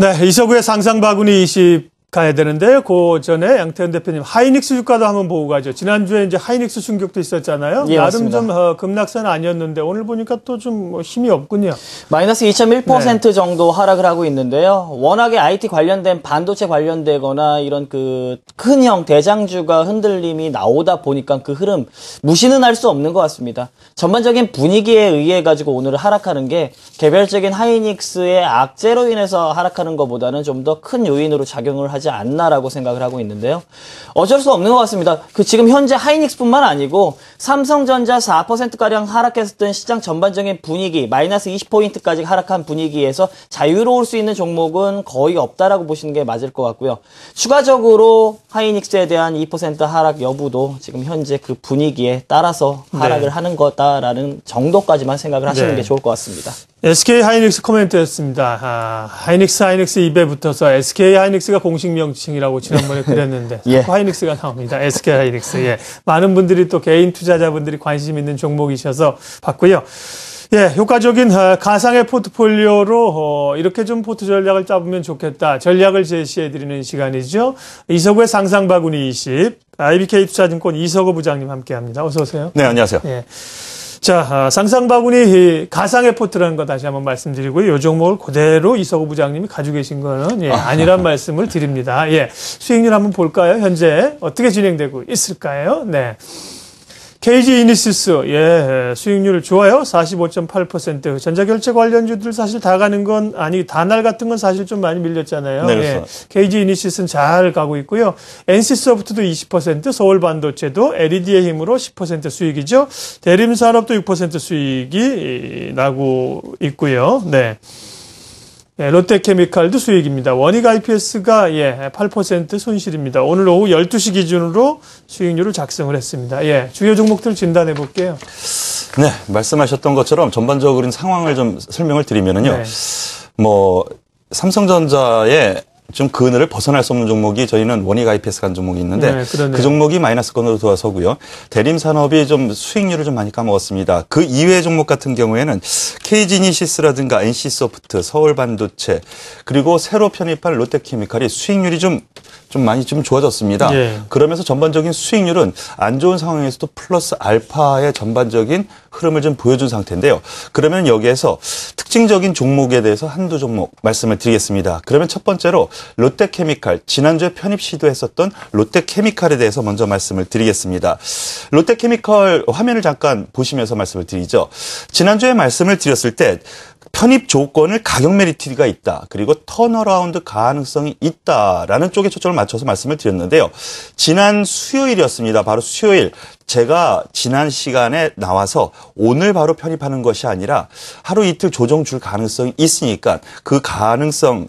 네, 이서구의 상상바구니 20 가야 되는데 그 전에 양태현 대표님 하이닉스 주가도 한번 보고 가죠. 지난주에 이제 하이닉스 충격도 있었잖아요. 예, 나름 맞습니다. 좀 어, 급락선 아니었는데 오늘 보니까 또좀뭐 힘이 없군요. 마이너스 2.1% 네. 정도 하락을 하고 있는데요. 워낙에 IT 관련된 반도체 관련되거나 이런 그 큰형 대장주가 흔들림이 나오다 보니까 그 흐름 무시는 할 수 없는 것 같습니다. 전반적인 분위기에 의해 가지고 오늘 하락하는 게 개별적인 하이닉스의 악재로 인해서 하락하는 것보다는 좀 더 큰 요인으로 작용을 하지. 하지 않나라고 생각을 하고 있는데요. 어쩔 수 없는 것 같습니다. 그 지금 현재 하이닉스뿐만 아니고 삼성전자 4%가량 하락했었던 시장 전반적인 분위기, 마이너스 20포인트까지 하락한 분위기에서 자유로울 수 있는 종목은 거의 없다라고 보시는 게 맞을 것 같고요. 추가적으로 하이닉스에 대한 2% 하락 여부도 지금 현재 그 분위기에 따라서 하락을 네. 하는 거다라는 정도까지만 생각을 하시는 네. 게 좋을 것 같습니다. SK 하이닉스 코멘트였습니다. 아, 하이닉스 하이닉스 입에 붙어서 SK 하이닉스가 공식 명칭이라고 지난번에 그랬는데 예. 하이닉스가 나옵니다. SK 하이닉스. 예. 많은 분들이 또 개인 투자자분들이 관심 있는 종목이셔서 봤고요. 예, 효과적인 아, 가상의 포트폴리오로 어, 이렇게 좀 포트 전략을 짜보면 좋겠다. 전략을 제시해드리는 시간이죠. 이석우의 상상바구니 20, IBK 투자증권 이석우 부장님 함께합니다. 어서 오세요. 네, 안녕하세요. 예. 자, 아, 상상바구니 가상의 포트라는 거 다시 한번 말씀드리고요. 요 종목을 그대로 이석우 부장님이 가지고 계신 거는 예, 아. 아니란 말씀을 드립니다. 예, 수익률 한번 볼까요? 현재 어떻게 진행되고 있을까요? 네. KG 이니시스, 예, 예, 수익률 좋아요. 45.8%. 전자결제 관련주들 사실 다 가는 건, 아니, 다날 같은 건 사실 좀 많이 밀렸잖아요. 네, 예, KG 이니시스는 잘 가고 있고요. NC소프트도 20%, 서울반도체도 LED의 힘으로 10% 수익이죠. 대림산업도 6% 수익이 나고 있고요. 네. 예, 롯데케미칼도 수익입니다. 원익 IPS가 예, 8% 손실입니다. 오늘 오후 12시 기준으로 수익률을 작성을 했습니다. 예, 주요 종목들 진단해 볼게요. 네, 말씀하셨던 것처럼 전반적인 상황을 좀 설명을 드리면요. 네. 뭐 삼성전자의 좀 그늘을 벗어날 수 없는 종목이 저희는 원익 IPS 간 종목이 있는데 네, 그 종목이 마이너스권으로 돌아서고요. 대림 산업이 좀 수익률을 좀 많이 까먹었습니다. 그 이외 의 종목 같은 경우에는 KG니시스라든가 NC소프트, 서울반도체 그리고 새로 편입한 롯데케미칼이 수익률이 좀 좀 많이 좀 좋아졌습니다. 네. 그러면서 전반적인 수익률은 안 좋은 상황에서도 플러스 알파의 전반적인 흐름을 좀 보여준 상태인데요. 그러면 여기에서 특징적인 종목에 대해서 한두 종목 말씀을 드리겠습니다. 그러면 첫 번째로 롯데케미칼 지난주에 편입 시도했었던 롯데케미칼에 대해서 먼저 말씀을 드리겠습니다. 롯데케미칼 화면을 잠깐 보시면서 말씀을 드리죠. 지난주에 말씀을 드렸을 때 편입 조건을 가격 메리트가 있다. 그리고 턴어라운드 가능성이 있다라는 쪽에 초점을 맞춰서 말씀을 드렸는데요. 지난 수요일이었습니다. 바로 수요일 제가 지난 시간에 나와서 오늘 바로 편입하는 것이 아니라 하루 이틀 조정 줄 가능성이 있으니까 그 가능성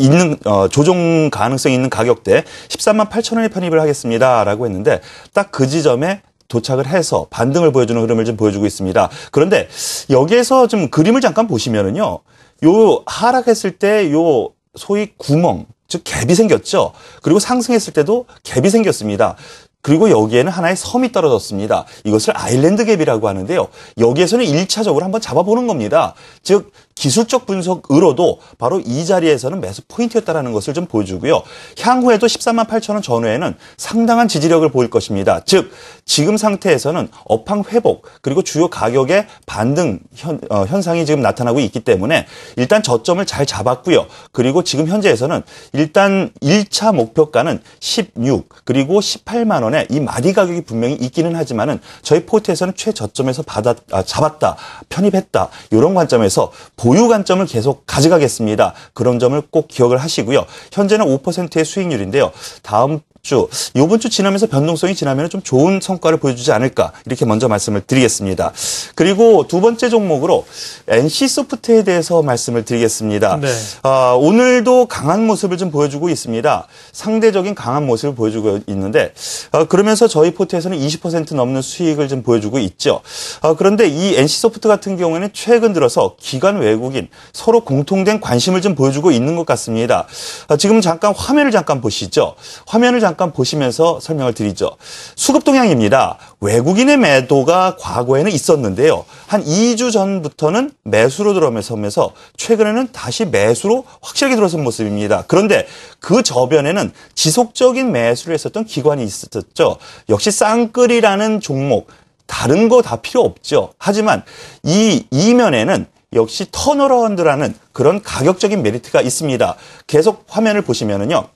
있는 어, 조정 가능성이 있는 가격대 13만 8천 원에 편입을 하겠습니다라고 했는데 딱 그 지점에 도착을 해서 반등을 보여주는 흐름을 좀 보여주고 있습니다. 그런데 여기에서 좀 그림을 잠깐 보시면은요. 요 하락했을 때 요 소위 구멍, 즉 갭이 생겼죠. 그리고 상승했을 때도 갭이 생겼습니다. 그리고 여기에는 하나의 섬이 떨어졌습니다. 이것을 아일랜드 갭이라고 하는데요. 여기에서는 1차적으로 한번 잡아보는 겁니다. 즉 기술적 분석으로도 바로 이 자리에서는 매수 포인트였다라는 것을 좀 보여주고요. 향후에도 1 3만 8천 원 전후에는 상당한 지지력을 보일 것입니다. 즉 지금 상태에서는 업황 회복 그리고 주요 가격의 반등 현, 어, 현상이 지금 나타나고 있기 때문에 일단 저점을 잘 잡았고요. 그리고 지금 현재에서는 일단 1차 목표가는 16 그리고 18만 원에 이마디 가격이 분명히 있기는 하지만은 저희 포트에서는 최저점에서 받아 아, 잡았다 편입했다 이런 관점에서 보 보유 관점을 계속 가져가겠습니다. 그런 점을 꼭 기억을 하시고요. 현재는 5%의 수익률인데요. 다음 주, 요번 주 지나면서 변동성이 지나면 좀 좋은 성과를 보여주지 않을까 이렇게 먼저 말씀을 드리겠습니다. 그리고 두 번째 종목으로 NC소프트에 대해서 말씀을 드리겠습니다. 네. 아, 오늘도 강한 모습을 좀 보여주고 있습니다. 상대적인 강한 모습을 보여주고 있는데 아, 그러면서 저희 포트에서는 20% 넘는 수익을 좀 보여주고 있죠. 아, 그런데 이 NC소프트 같은 경우에는 최근 들어서 기관 외국인 서로 공통된 관심을 좀 보여주고 있는 것 같습니다. 아, 지금 잠깐 화면을 잠깐 보시죠. 화면을 잠깐 잠깐 보시면서 설명을 드리죠. 수급 동향입니다. 외국인의 매도가 과거에는 있었는데요. 한 2주 전부터는 매수로 들어오면서 최근에는 다시 매수로 확실하게 들어선 모습입니다. 그런데 그 저변에는 지속적인 매수를 했었던 기관이 있었죠. 역시 쌍끌이라는 종목 다른 거 다 필요 없죠. 하지만 이 이면에는 역시 터너라운드라는 그런 가격적인 메리트가 있습니다. 계속 화면을 보시면은요.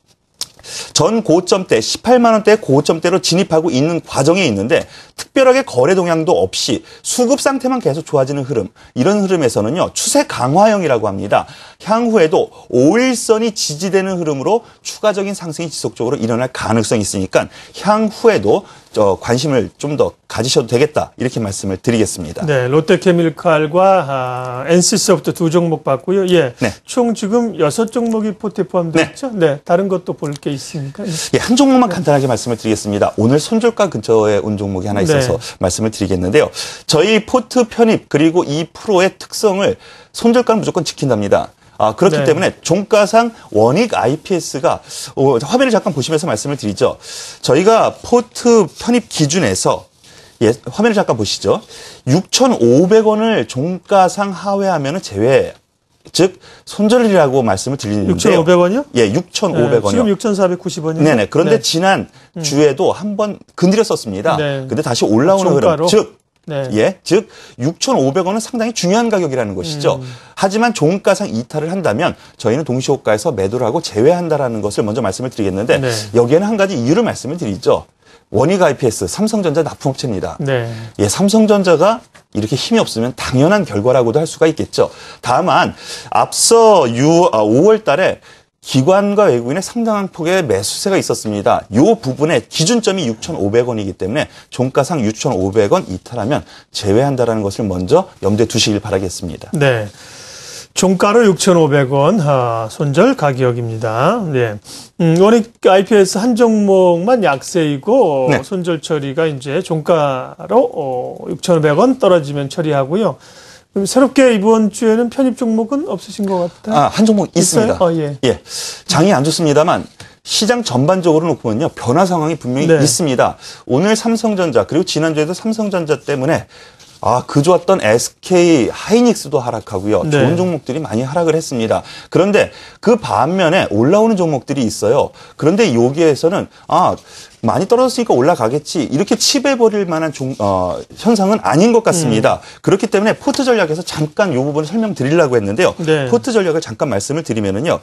전 고점대 18만 원대 고점대로 진입하고 있는 과정에 있는데 특별하게 거래 동향도 없이 수급 상태만 계속 좋아지는 흐름 이런 흐름에서는요 추세 강화형이라고 합니다. 향후에도 5일선이 지지되는 흐름으로 추가적인 상승이 지속적으로 일어날 가능성이 있으니까 향후에도 어, 관심을 좀 더 가지셔도 되겠다 이렇게 말씀을 드리겠습니다. 네, 롯데케미칼과 아, NC소프트 두 종목 봤고요. 예, 네. 총 지금 여섯 종목이 포트에 포함되어 네. 있죠. 네, 다른 것도 볼 게있으니까 예, 한 종목만 네. 간단하게 말씀을 드리겠습니다. 오늘 손절가 근처에 온 종목이 하나 네. 있어서 말씀을 드리겠는데요. 저희 포트 편입 그리고 이 프로의 특성을 손절가는 무조건 지킨답니다. 아, 그렇기 네. 때문에 종가상 원익 IPS가 어, 화면을 잠깐 보시면서 말씀을 드리죠. 저희가 포트 편입 기준에서 예, 화면을 잠깐 보시죠. 6,500원을 종가상 하회하면 제외 즉 손절이라고 말씀을 드리는데요. 6,500원이요? 예, 6,500원이요. 네, 지금 6,490원이요. 네네. 그런데 네. 지난 음. 주에도 한 번 건드렸었습니다. 네. 근데 다시 올라오는 종가로? 흐름. 즉 네. 예, 즉 6,500원은 상당히 중요한 가격이라는 것이죠. 음. 하지만 종가상 이탈을 한다면 저희는 동시호가에서 매도를 하고 제외한다라는 것을 먼저 말씀을 드리겠는데 네. 여기에는 한 가지 이유를 말씀을 드리죠. 원익 IPS 삼성전자 납품업체입니다. 네. 예, 삼성전자가 이렇게 힘이 없으면 당연한 결과라고도 할 수가 있겠죠. 다만 앞서 6, 아, 5월 달에 기관과 외국인의 상당한 폭의 매수세가 있었습니다. 이 부분의 기준점이 6,500원이기 때문에 종가상 6,500원 이탈하면 제외한다라는 것을 먼저 염두에 두시길 바라겠습니다. 네. 종가로 6,500원 아, 손절 가격입니다. 네. 음, 원익 IPS 한 종목만 약세이고 네. 손절 처리가 이제 종가로 어, 6,500원 떨어지면 처리하고요. 새롭게 이번 주에는 편입 종목은 없으신 것 같아요. 아, 한 종목 있습니다. 어, 예. 예. 장이 안 좋습니다만 시장 전반적으로 놓고 보면요. 변화 상황이 분명히 네. 있습니다. 오늘 삼성전자 그리고 지난주에도 삼성전자 때문에 아, 그 좋았던 SK 하이닉스도 하락하고요. 네. 좋은 종목들이 많이 하락을 했습니다. 그런데 그 반면에 올라오는 종목들이 있어요. 그런데 여기에서는 아, 많이 떨어졌으니까 올라가겠지 이렇게 치배버릴 만한 종, 어, 현상은 아닌 것 같습니다. 음. 그렇기 때문에 포트 전략에서 잠깐 이 부분을 설명드리려고 했는데요. 네. 포트 전략을 잠깐 말씀을 드리면은요.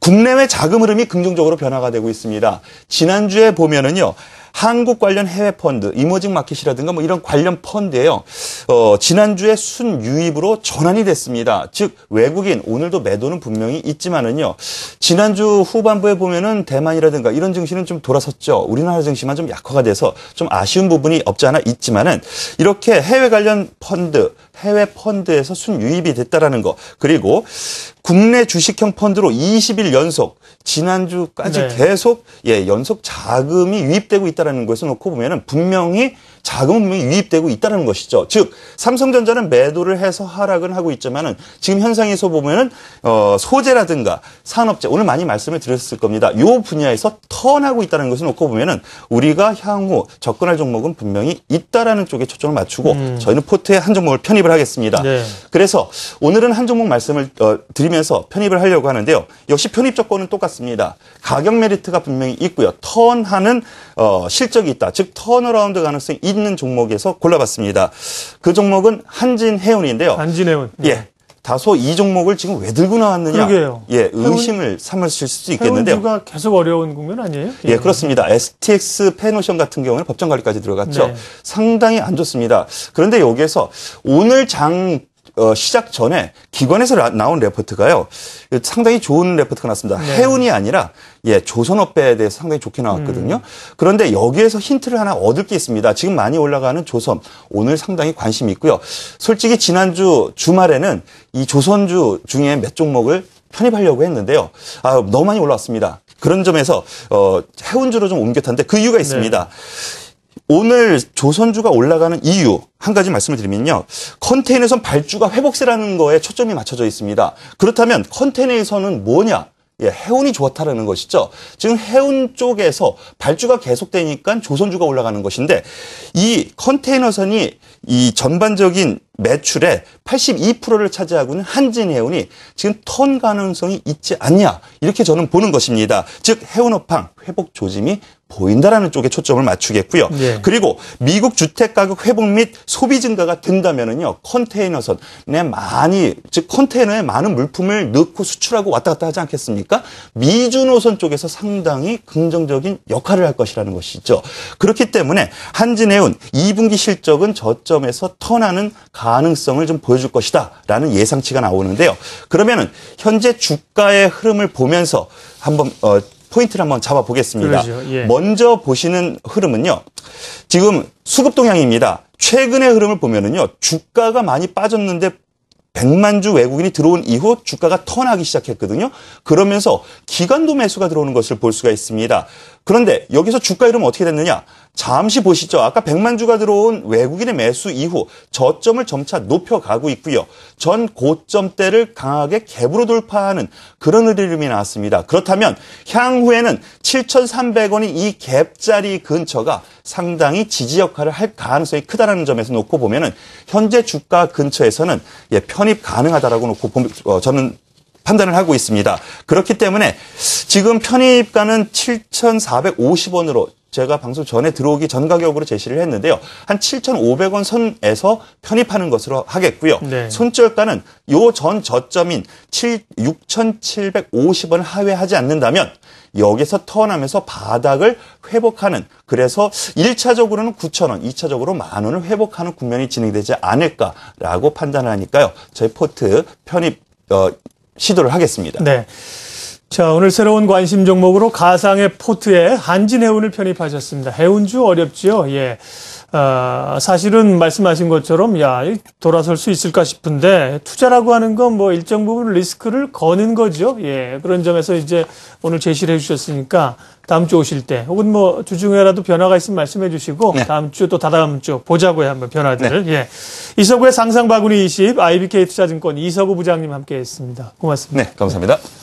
국내외 자금 흐름이 긍정적으로 변화가 되고 있습니다. 지난주에 보면은요. 한국 관련 해외 펀드, 이머징 마켓이라든가 뭐 이런 관련 펀드예요. 어, 지난주에 순유입으로 전환이 됐습니다. 즉 외국인 오늘도 매도는 분명히 있지만은요. 지난주 후반부에 보면은 대만이라든가 이런 증시는 좀 돌아섰죠. 우리나라 증시만 좀 약화가 돼서 좀 아쉬운 부분이 없지 않아 있지만은 이렇게 해외 관련 펀드 해외 펀드에서 순유입이 됐다라는 거. 그리고 국내 주식형 펀드로 20일 연속 지난주까지 네. 계속 예, 연속 자금이 유입되고 있다라는 것을 놓고 보면은 분명히 자금은 분명히 유입되고 있다는 것이죠. 즉 삼성전자는 매도를 해서 하락은 하고 있지만은 지금 현상에서 보면은 어, 소재라든가 산업재 오늘 많이 말씀을 드렸을 겁니다. 이 분야에서 턴하고 있다는 것을 놓고 보면은 우리가 향후 접근할 종목은 분명히 있다라는 쪽에 초점을 맞추고 음. 저희는 포트에 한 종목을 편입을 하겠습니다. 네. 그래서 오늘은 한 종목 말씀을 어, 드리면서 편입을 하려고 하는데요. 역시 편입 조건은 똑같습니다. 가격 메리트가 분명히 있고요. 턴하는 어, 실적이 있다. 즉 턴어라운드 가능성이 있는 종목에서 골라봤습니다. 그 종목은 한진해운인데요. 한진해운. 예. 다소 이 종목을 지금 왜 들고 나왔느냐? 그러게요. 예, 의심을 해운, 삼으실 수도 있겠는데요. 해운주가 계속 어려운 국면 아니에요? 예, 예 그렇습니다. STX 페노션 같은 경우는 법정 관리까지 들어갔죠. 네. 상당히 안 좋습니다. 그런데 여기에서 오늘 장 어, 시작 전에 기관에서 라, 나온 레포트가요 상당히 좋은 레포트가 났습니다 네. 해운이 아니라 예 조선업배에 대해서 상당히 좋게 나왔거든요. 음. 그런데 여기에서 힌트를 하나 얻을 게 있습니다. 지금 많이 올라가는 조선 오늘 상당히 관심이 있고요. 솔직히 지난주 주말에는 이 조선주 중에 몇 종목을 편입하려고 했는데요. 아, 너무 많이 올라왔습니다. 그런 점에서 어, 해운주로 좀 옮겼는데 다그 이유가 있습니다. 네. 오늘 조선주가 올라가는 이유 한 가지 말씀을 드리면요. 컨테이너선 발주가 회복세라는 거에 초점이 맞춰져 있습니다. 그렇다면 컨테이너선은 뭐냐? 예, 해운이 좋다라는 았 것이죠. 지금 해운 쪽에서 발주가 계속되니까 조선주가 올라가는 것인데 이 컨테이너선이 이 전반적인 매출의 82%를 차지하고는 있 한진해운이 지금 턴 가능성이 있지 않냐 이렇게 저는 보는 것입니다. 즉 해운업황 회복 조짐이 보인다라는 쪽에 초점을 맞추겠고요. 예. 그리고 미국 주택 가격 회복 및 소비 증가가 된다면은요. 컨테이너선에 많이 즉 컨테이너에 많은 물품을 넣고 수출하고 왔다 갔다 하지 않겠습니까? 미주노선 쪽에서 상당히 긍정적인 역할을 할 것이라는 것이죠. 그렇기 때문에 한진해운 2분기 실적은 저점에서 턴하는 가능성을 좀 보여줄 것이다라는 예상치가 나오는데요. 그러면은 현재 주가의 흐름을 보면서 한번 어, 포인트를 한번 잡아보겠습니다. 예. 먼저 보시는 흐름은요. 지금 수급 동향입니다. 최근의 흐름을 보면은요. 주가가 많이 빠졌는데 100만 주 외국인이 들어온 이후 주가가 턴하기 시작했거든요. 그러면서 기간도 매수가 들어오는 것을 볼 수가 있습니다. 그런데 여기서 주가 이름 어떻게 됐느냐? 잠시 보시죠. 아까 100만 주가 들어온 외국인의 매수 이후 저점을 점차 높여가고 있고요. 전 고점대를 강하게 갭으로 돌파하는 그런 흐름이 나왔습니다. 그렇다면 향후에는 7,300원이 이 갭자리 근처가 상당히 지지 역할을 할 가능성이 크다는 점에서 놓고 보면은 현재 주가 근처에서는 예, 편입 가능하다고 놓고 보면 어, 저는 판단을 하고 있습니다. 그렇기 때문에 지금 편입가는 7,450원으로 제가 방송 전에 들어오기 전 가격으로 제시를 했는데요. 한 7,500원 선에서 편입하는 것으로 하겠고요. 네. 손절가는 요 전 저점인 7, 6,750원 하회하지 않는다면 여기서 턴하면서 바닥을 회복하는 그래서 1차적으로는 9,000원, 2차적으로 만 원을 회복하는 국면이 진행되지 않을까라고 판단하니까요. 저희 포트 편입 어, 시도를 하겠습니다. 네. 자, 오늘 새로운 관심 종목으로 가상의 포트에 한진해운을 편입하셨습니다. 해운주 어렵지요? 예. 어, 사실은 말씀하신 것처럼, 야, 돌아설 수 있을까 싶은데, 투자라고 하는 건 뭐 일정 부분 리스크를 거는 거죠. 예. 그런 점에서 이제 오늘 제시를 해주셨으니까, 다음 주 오실 때, 혹은 뭐 주중에라도 변화가 있으면 말씀해 주시고, 네. 다음 주 또 다다음 주 보자고요. 한번 변화들을. 네. 예. 이서구의 상상바구니 20, IBK 투자증권 이서구 부장님 함께 했습니다. 고맙습니다. 네, 감사합니다. 네.